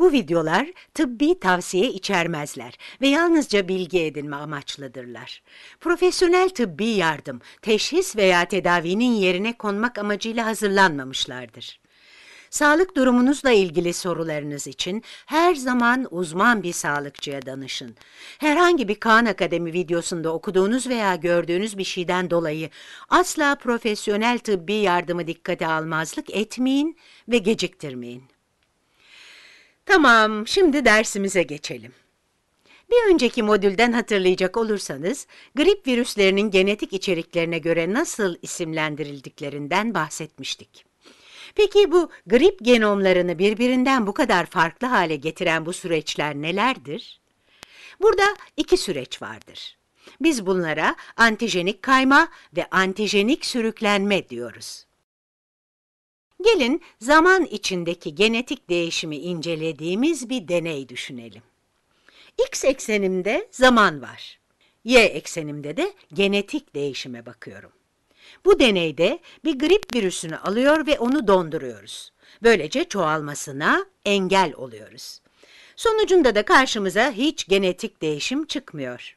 Bu videolar tıbbi tavsiye içermezler ve yalnızca bilgi edinme amaçlıdırlar. Profesyonel tıbbi yardım, teşhis veya tedavinin yerine konmak amacıyla hazırlanmamışlardır. Sağlık durumunuzla ilgili sorularınız için her zaman uzman bir sağlıkçıya danışın. Herhangi bir Khan Akademi videosunda okuduğunuz veya gördüğünüz bir şeyden dolayı asla profesyonel tıbbi yardımı dikkate almazlık etmeyin ve geciktirmeyin. Tamam, şimdi dersimize geçelim. Bir önceki modülden hatırlayacak olursanız, grip virüslerinin genetik içeriklerine göre nasıl isimlendirildiklerinden bahsetmiştik. Peki bu grip genomlarını birbirinden bu kadar farklı hale getiren bu süreçler nelerdir? Burada iki süreç vardır. Biz bunlara antijenik kayma ve antijenik sürüklenme diyoruz. Gelin zaman içindeki genetik değişimi incelediğimiz bir deney düşünelim. X eksenimde zaman var. Y eksenimde de genetik değişime bakıyorum. Bu deneyde bir grip virüsünü alıyor ve onu donduruyoruz. Böylece çoğalmasına engel oluyoruz. Sonucunda da karşımıza hiç genetik değişim çıkmıyor.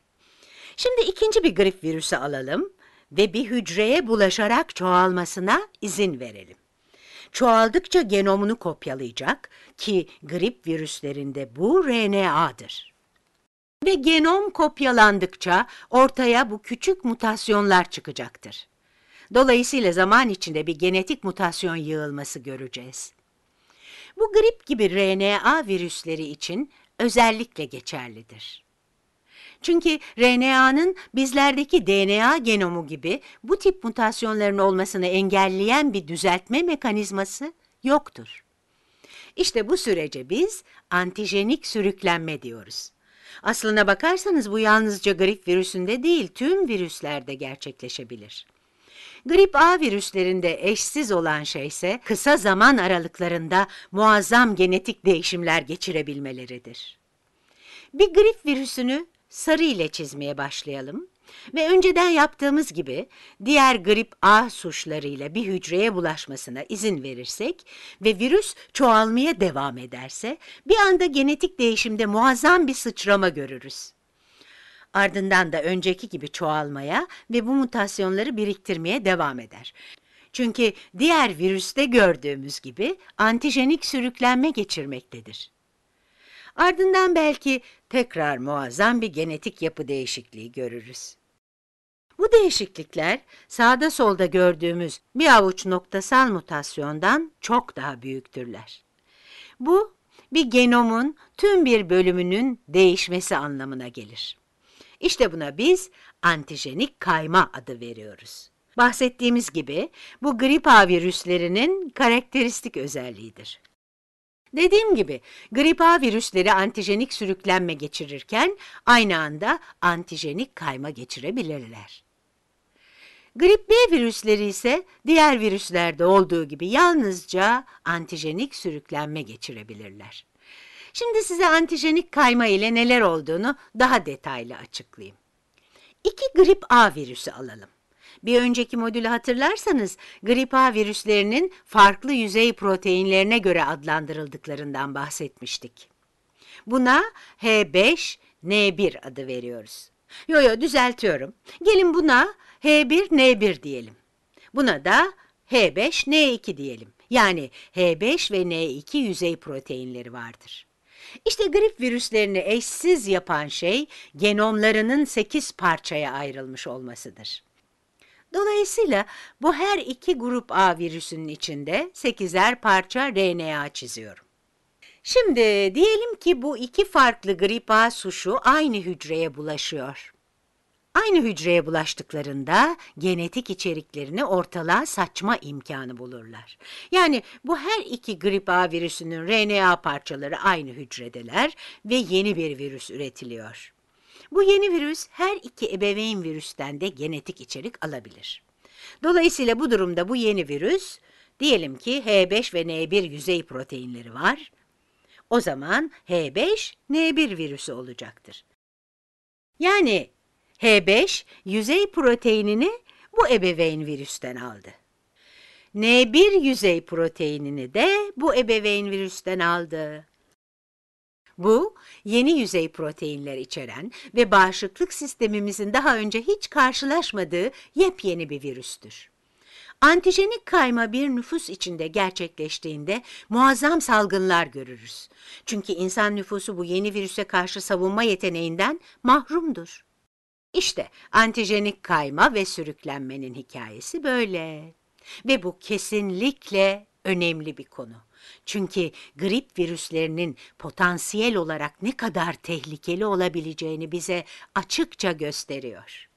Şimdi ikinci bir grip virüsü alalım ve bir hücreye bulaşarak çoğalmasına izin verelim çoğaldıkça genomunu kopyalayacak ki grip virüslerinde bu RNA'dır. Ve genom kopyalandıkça ortaya bu küçük mutasyonlar çıkacaktır. Dolayısıyla zaman içinde bir genetik mutasyon yığılması göreceğiz. Bu grip gibi RNA virüsleri için özellikle geçerlidir. Çünkü RNA'nın bizlerdeki DNA genomu gibi bu tip mutasyonların olmasını engelleyen bir düzeltme mekanizması yoktur. İşte bu sürece biz antijenik sürüklenme diyoruz. Aslına bakarsanız bu yalnızca grip virüsünde değil tüm virüslerde gerçekleşebilir. Grip A virüslerinde eşsiz olan şey ise kısa zaman aralıklarında muazzam genetik değişimler geçirebilmeleridir. Bir grip virüsünü sarı ile çizmeye başlayalım ve önceden yaptığımız gibi diğer grip A suçlarıyla bir hücreye bulaşmasına izin verirsek ve virüs çoğalmaya devam ederse bir anda genetik değişimde muazzam bir sıçrama görürüz. Ardından da önceki gibi çoğalmaya ve bu mutasyonları biriktirmeye devam eder. Çünkü diğer virüste gördüğümüz gibi antijenik sürüklenme geçirmektedir. Ardından belki tekrar muazzam bir genetik yapı değişikliği görürüz. Bu değişiklikler sağda solda gördüğümüz bir avuç noktasal mutasyondan çok daha büyüktürler. Bu bir genomun tüm bir bölümünün değişmesi anlamına gelir. İşte buna biz antijenik kayma adı veriyoruz. Bahsettiğimiz gibi bu grip A virüslerinin karakteristik özelliğidir. Dediğim gibi grip A virüsleri antijenik sürüklenme geçirirken aynı anda antijenik kayma geçirebilirler. Grip B virüsleri ise diğer virüslerde olduğu gibi yalnızca antijenik sürüklenme geçirebilirler. Şimdi size antijenik kayma ile neler olduğunu daha detaylı açıklayayım. İki grip A virüsü alalım. Bir önceki modülü hatırlarsanız grip A virüslerinin farklı yüzey proteinlerine göre adlandırıldıklarından bahsetmiştik. Buna H5, N1 adı veriyoruz. Yo yo düzeltiyorum. Gelin buna H1, N1 diyelim. Buna da H5, N2 diyelim. Yani H5 ve N2 yüzey proteinleri vardır. İşte grip virüslerini eşsiz yapan şey genomlarının 8 parçaya ayrılmış olmasıdır. Dolayısıyla bu her iki grup A virüsünün içinde 8'er parça RNA çiziyorum. Şimdi diyelim ki bu iki farklı grip A suşu aynı hücreye bulaşıyor. Aynı hücreye bulaştıklarında genetik içeriklerini ortalığa saçma imkanı bulurlar. Yani bu her iki grip A virüsünün RNA parçaları aynı hücredeler ve yeni bir virüs üretiliyor. Bu yeni virüs her iki ebeveyn virüsten de genetik içerik alabilir. Dolayısıyla bu durumda bu yeni virüs, diyelim ki H5 ve N1 yüzey proteinleri var, o zaman H5 N1 virüsü olacaktır. Yani H5 yüzey proteinini bu ebeveyn virüsten aldı. N1 yüzey proteinini de bu ebeveyn virüsten aldı. Bu, yeni yüzey proteinler içeren ve bağışıklık sistemimizin daha önce hiç karşılaşmadığı yepyeni bir virüstür. Antijenik kayma bir nüfus içinde gerçekleştiğinde muazzam salgınlar görürüz. Çünkü insan nüfusu bu yeni virüse karşı savunma yeteneğinden mahrumdur. İşte antijenik kayma ve sürüklenmenin hikayesi böyle. Ve bu kesinlikle önemli bir konu. Çünkü grip virüslerinin potansiyel olarak ne kadar tehlikeli olabileceğini bize açıkça gösteriyor.